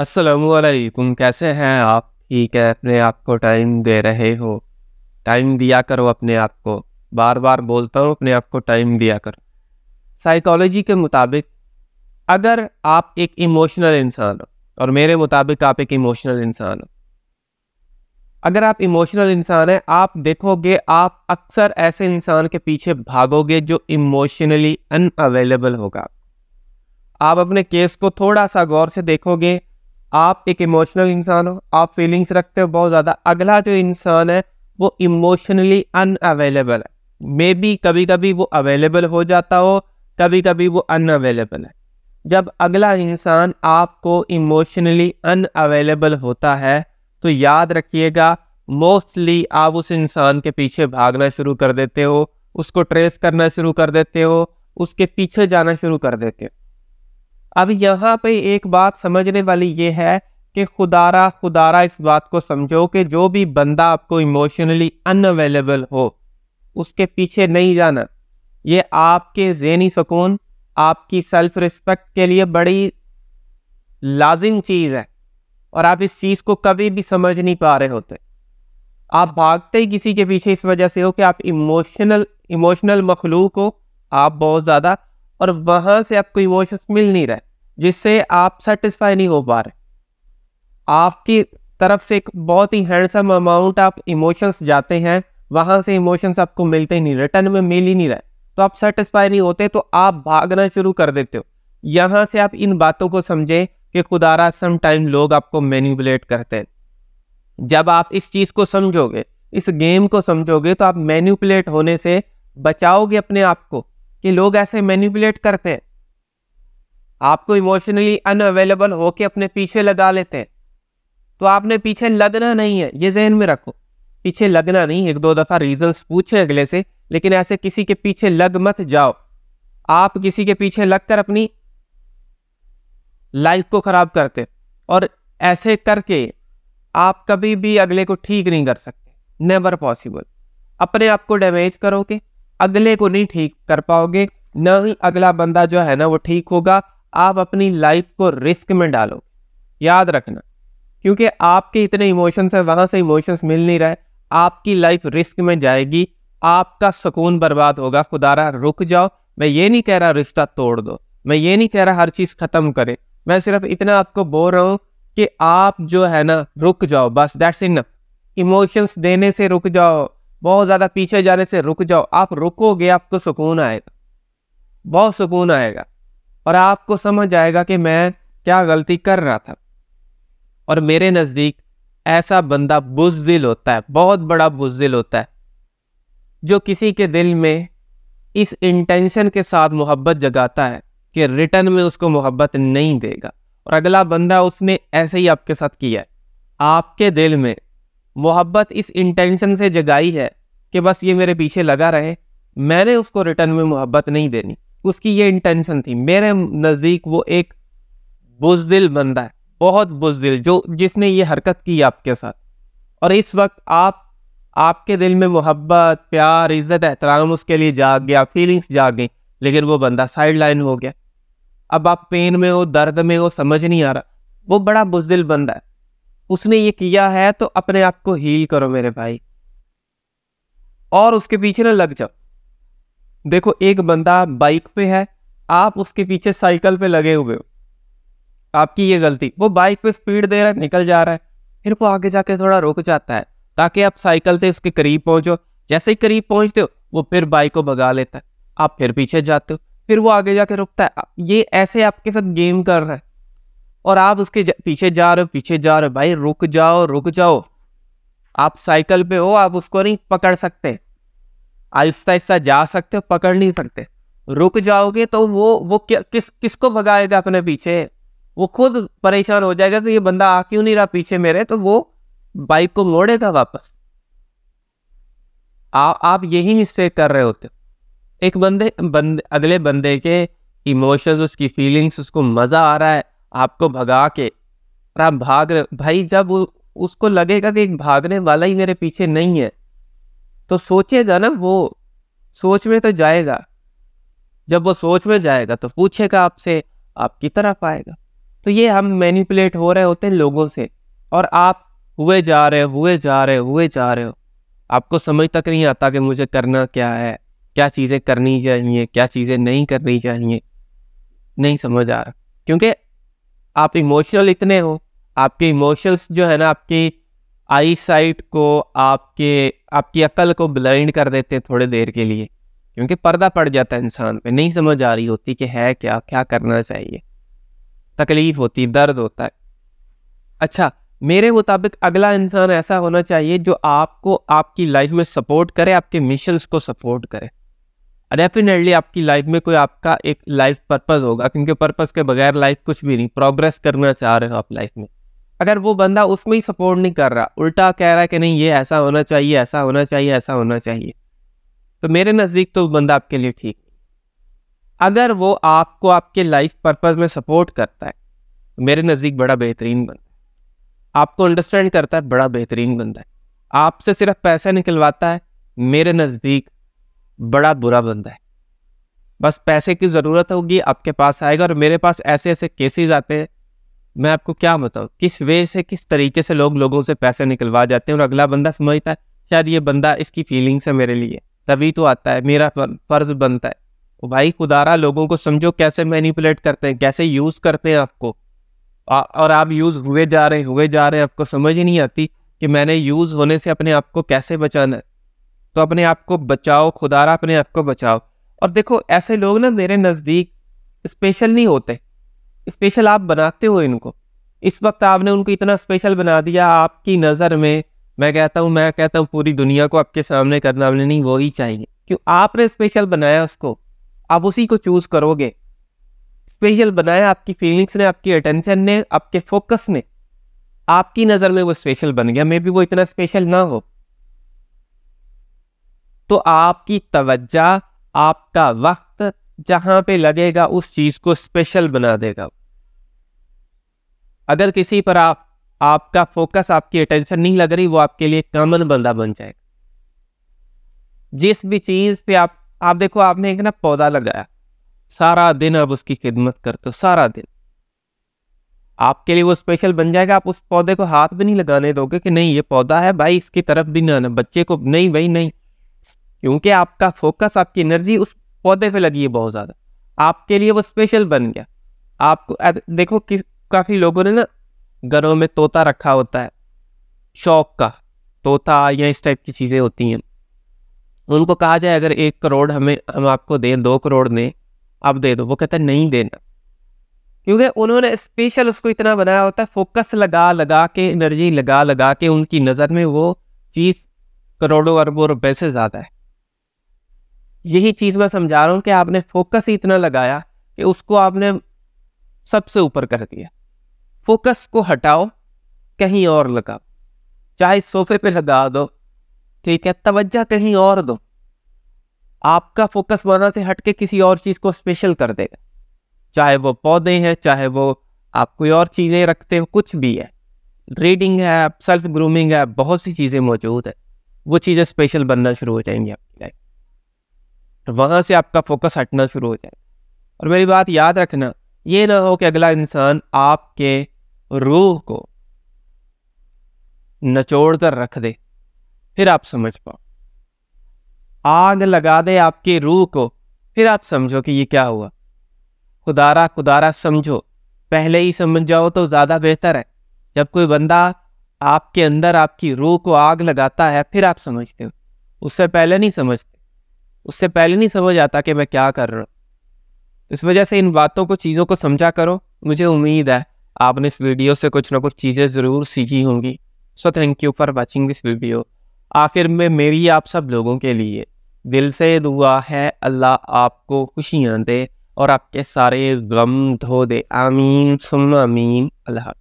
असलकुम कैसे हैं आप ठीक है अपने आप को टाइम दे रहे हो टाइम दिया करो अपने आप को बार बार बोलता हूँ अपने आप को टाइम दिया करो साइकोलॉजी के मुताबिक अगर आप एक इमोशनल इंसान हो और मेरे मुताबिक आप एक इमोशनल इंसान हो अगर आप इमोशनल इंसान हैं आप देखोगे आप अक्सर ऐसे इंसान के पीछे भागोगे जो इमोशनली अनअवेलेबल होगा आप अपने केस को थोड़ा सा गौर से देखोगे आप एक इमोशनल इंसान हो आप फीलिंग्स रखते हो बहुत ज़्यादा अगला जो इंसान है वो इमोशनली अनअवेलेबल है मे बी कभी कभी वो अवेलेबल हो जाता हो कभी कभी वो अनअवेलेबल है जब अगला इंसान आपको इमोशनली अनअवेलेबल होता है तो याद रखिएगा मोस्टली आप उस इंसान के पीछे भागना शुरू कर देते हो उसको ट्रेस करना शुरू कर देते हो उसके पीछे जाना शुरू कर देते हो अब यहाँ पे एक बात समझने वाली ये है कि खुदारा खुदारा इस बात को समझो कि जो भी बंदा आपको इमोशनली अनअवेलेबल हो उसके पीछे नहीं जाना ये आपके जहनी सुकून आपकी सेल्फ रिस्पेक्ट के लिए बड़ी लाजिम चीज़ है और आप इस चीज़ को कभी भी समझ नहीं पा रहे होते आप भागते ही किसी के पीछे इस वजह से हो कि आप इमोशनल इमोशनल मखलूक हो आप बहुत ज़्यादा और वहाँ से आपको इमोशंस मिल नहीं रहे जिससे आप सेटिस्फाई नहीं हो पा रहे आपकी तरफ से एक बहुत ही हैंडसम अमाउंट आप इमोशंस जाते हैं वहां से इमोशंस आपको मिलते ही नहीं रिटर्न में मिल ही नहीं रहे तो आप सेटिस्फाई नहीं होते तो आप भागना शुरू कर देते हो यहां से आप इन बातों को समझें कि खुदारा समटाइम लोग आपको मैनिपुलेट करते हैं जब आप इस चीज़ को समझोगे इस गेम को समझोगे तो आप मैन्यूपुलेट होने से बचाओगे अपने आप को कि लोग ऐसे मैन्यूपुलेट करते हैं आपको इमोशनली अनअवेलेबल होके अपने पीछे लगा लेते हैं तो आपने पीछे लगना नहीं है ये जहन में रखो पीछे लगना नहीं एक दो दफ़ा रीजंस पूछे अगले से लेकिन ऐसे किसी के पीछे लग मत जाओ आप किसी के पीछे लगकर अपनी लाइफ को ख़राब करते और ऐसे करके आप कभी भी अगले को ठीक नहीं कर सकते नेवर पॉसिबल अपने आप को डैमेज करोगे अगले को नहीं ठीक कर पाओगे ना ही अगला बंदा जो है ना वो ठीक होगा आप अपनी लाइफ को रिस्क में डालो याद रखना क्योंकि आपके इतने इमोशंस हैं वहाँ से इमोशंस मिल नहीं रहे आपकी लाइफ रिस्क में जाएगी आपका सुकून बर्बाद होगा खुदारा रुक जाओ मैं ये नहीं कह रहा रिश्ता तोड़ दो मैं ये नहीं कह रहा हर चीज़ ख़त्म करें मैं सिर्फ इतना आपको बोल रहा हूँ कि आप जो है ना रुक जाओ बस दैट्स इनफ इमोशंस देने से रुक जाओ बहुत ज़्यादा पीछे जाने से रुक जाओ आप रुकोगे आपको सुकून आएगा बहुत सुकून आएगा और आपको समझ आएगा कि मैं क्या गलती कर रहा था और मेरे नज़दीक ऐसा बंदा बुजदिल होता है बहुत बड़ा बुजदिल होता है जो किसी के दिल में इस इंटेंशन के साथ मोहब्बत जगाता है कि रिटर्न में उसको मोहब्बत नहीं देगा और अगला बंदा उसने ऐसे ही आपके साथ किया है आपके दिल में मोहब्बत इस इंटेंशन से जगाई है कि बस ये मेरे पीछे लगा रहे मैंने उसको रिटर्न में मोहब्बत नहीं देनी उसकी ये इंटेंशन थी मेरे नज़दीक वो एक बुजदिल बंदा है बहुत बुजदिल जो जिसने ये हरकत की आपके साथ और इस वक्त आप आपके दिल में मोहब्बत प्यार इज़्ज़त एहतराम उसके लिए जाग गया फीलिंग्स जाग गई लेकिन वो बंदा साइड लाइन हो गया अब आप पेन में हो दर्द में हो समझ नहीं आ रहा वो बड़ा बुजदिल बंदा है उसने ये किया है तो अपने आप को हील करो मेरे भाई और उसके पीछे ना लग जाओ देखो एक बंदा बाइक पे है आप उसके पीछे साइकिल पे लगे हुए हो आपकी ये गलती वो बाइक पे स्पीड दे रहा है निकल जा रहा है फिर वो आगे जाके थोड़ा रुक जाता है ताकि आप साइकिल से उसके करीब पहुंचो जैसे ही करीब पहुंचते हो वो फिर बाइक को भगा लेता है आप फिर पीछे जाते हो फिर वो आगे जाके रुकता है ये ऐसे आपके साथ गेम कर रहा है और आप उसके जा, पीछे जा रहे हो पीछे जा रहे हो भाई रुक जाओ रुक जाओ आप साइकिल पे हो आप उसको नहीं पकड़ सकते आहिस्ता आहिस्ता जा सकते हो पकड़ नहीं सकते रुक जाओगे तो वो वो क्या किस किसको भगाएगा अपने पीछे वो खुद परेशान हो जाएगा कि ये बंदा आ क्यों नहीं रहा पीछे मेरे तो वो बाइक को मोड़ेगा वापस आ, आप यही मिस्टेक कर रहे होते एक बंदे बंद अगले बंदे के इमोशंस उसकी फीलिंग्स उसको मज़ा आ रहा है आपको भगा के और आप भाग रहे भाई जब उसको लगेगा कि एक भागने वाला ही मेरे पीछे नहीं है तो सोचेगा ना वो सोच में तो जाएगा जब वो सोच में जाएगा तो पूछेगा आपसे आपकी तरफ आएगा तो ये हम मैनिपुलेट हो रहे होते हैं लोगों से और आप हुए जा रहे हो हुए जा रहे हो हुए जा रहे हो आपको समझ तक नहीं आता कि मुझे करना क्या है क्या चीज़ें करनी चाहिए क्या चीज़ें नहीं करनी चाहिए नहीं समझ आ रहा क्योंकि आप इमोशनल इतने हो आपके इमोशंस जो है ना आपकी आई साइट को आपके आपकी अकल को ब्लाइंड कर देते हैं थोड़े देर के लिए क्योंकि पर्दा पड़ जाता है इंसान पे नहीं समझ आ रही होती कि है क्या क्या करना चाहिए तकलीफ़ होती दर्द होता है अच्छा मेरे मुताबिक अगला इंसान ऐसा होना चाहिए जो आपको आपकी लाइफ में सपोर्ट करे आपके मिशंस को सपोर्ट करे डेफिनेटली आपकी लाइफ में कोई आपका एक लाइफ पर्पज होगा क्योंकि पर्पज़ के बगैर लाइफ कुछ भी नहीं प्रोग्रेस करना चाह रहे हो आप लाइफ में अगर वो बंदा उसमें ही सपोर्ट नहीं कर रहा उल्टा कह रहा है कि नहीं ये ऐसा होना चाहिए ऐसा होना चाहिए ऐसा होना चाहिए तो मेरे नज़दीक तो बंदा आपके लिए ठीक अगर वो आपको आपके लाइफ पर्पज़ में सपोर्ट करता है तो मेरे नज़दीक बड़ा बेहतरीन बंदा है आपको अंडरस्टैंड करता है बड़ा बेहतरीन बंदा है आपसे सिर्फ पैसा निकलवाता है मेरे नज़दीक बड़ा बुरा बंदा है बस पैसे की ज़रूरत होगी आपके पास आएगा और मेरे पास ऐसे ऐसे केसेस आते हैं मैं आपको क्या बताऊँ किस वे से किस तरीके से लोग लोगों से पैसे निकलवा जाते हैं और अगला बंदा समझता है शायद ये बंदा इसकी फीलिंग्स है मेरे लिए तभी तो आता है मेरा फ़र्ज़ बनता है तो भाई खुदारा लोगों को समझो कैसे मैनिपुलेट करते हैं कैसे यूज़ करते हैं आपको आ, और आप यूज़ हुए जा रहे हुए जा रहे हैं आपको समझ ही नहीं आती कि मैंने यूज़ होने से अपने आप को कैसे बचाना है तो अपने आप को बचाओ खुदारा अपने आप को बचाओ और देखो ऐसे लोग ना मेरे नज़दीक स्पेशल नहीं होते स्पेशल आप बनाते हो इनको इस वक्त आपने उनको इतना स्पेशल बना दिया आपकी नज़र में मैं कहता हूँ मैं कहता हूँ पूरी दुनिया को आपके सामने करना आपने नहीं वही चाहिए क्यों आपने स्पेशल बनाया उसको आप उसी को चूज़ करोगे स्पेशल बनाया आपकी फीलिंग्स ने आपकी अटेंशन ने आपके फोकस ने आपकी नज़र में वो स्पेशल बन गया मे भी वो इतना स्पेशल ना हो तो आपकी तवज्जा आपका वक्त जहां पे लगेगा उस चीज को स्पेशल बना देगा अगर किसी पर आप आपका फोकस आपकी अटेंशन नहीं लग रही वो आपके लिए कॉमन बंदा बन जाएगा जिस भी चीज पे आप आप देखो आपने एक ना पौधा लगाया सारा दिन आप उसकी खिदमत करते हो सारा दिन आपके लिए वो स्पेशल बन जाएगा आप उस पौधे को हाथ भी नहीं लगाने दोगे कि नहीं ये पौधा है भाई इसकी तरफ भी ना बच्चे को नहीं भाई नहीं क्योंकि आपका फोकस आपकी एनर्जी उस पौधे पे लगी है बहुत ज़्यादा आपके लिए वो स्पेशल बन गया आपको देखो किस काफ़ी लोगों ने ना घरों में तोता रखा होता है शौक का तोता या इस टाइप की चीज़ें होती हैं उनको कहा जाए अगर एक करोड़ हमें हम आपको दें दो करोड़ दें आप दे दो वो कहते हैं नहीं देना क्योंकि उन्होंने स्पेशल उसको इतना बनाया होता है फोकस लगा लगा के एनर्जी लगा लगा के उनकी नज़र में वो चीज़ करोड़ों अरबों रुपए से ज़्यादा है यही चीज़ मैं समझा रहा हूँ कि आपने फोकस ही इतना लगाया कि उसको आपने सबसे ऊपर कर दिया फोकस को हटाओ कहीं और लगाओ चाहे सोफे पे लगा दो ठीक है तवज्जा कहीं और दो आपका फोकस वहाँ से हट के किसी और चीज़ को स्पेशल कर देगा चाहे वो पौधे हैं चाहे वो आप कोई और चीज़ें रखते हो कुछ भी है रीडिंग है सेल्फ ग्रूमिंग है बहुत सी चीज़ें मौजूद है वो चीज़ें स्पेशल बनना शुरू हो जाएंगी आपकी लाइफ तो वहाँ से आपका फोकस हटना शुरू हो जाए और मेरी बात याद रखना ये ना हो कि अगला इंसान आपके रूह को नचोड़ कर रख दे फिर आप समझ पाओ आग लगा दे आपकी रूह को फिर आप समझो कि ये क्या हुआ खुदारा खुदारा समझो पहले ही समझ जाओ तो ज़्यादा बेहतर है जब कोई बंदा आपके अंदर आपकी रूह को आग लगाता है फिर आप समझते हो उससे पहले नहीं समझते उससे पहले नहीं समझ आता कि मैं क्या कर रहा हूँ इस वजह से इन बातों को चीज़ों को समझा करो मुझे उम्मीद है आपने इस वीडियो से कुछ ना कुछ चीज़ें ज़रूर सीखी होंगी so thank you for watching this video आखिर में मेरी आप सब लोगों के लिए दिल से दुआ है अल्लाह आपको खुशियाँ दे और आपके सारे गम धो दे आमीन सुम आमीन अल्लाह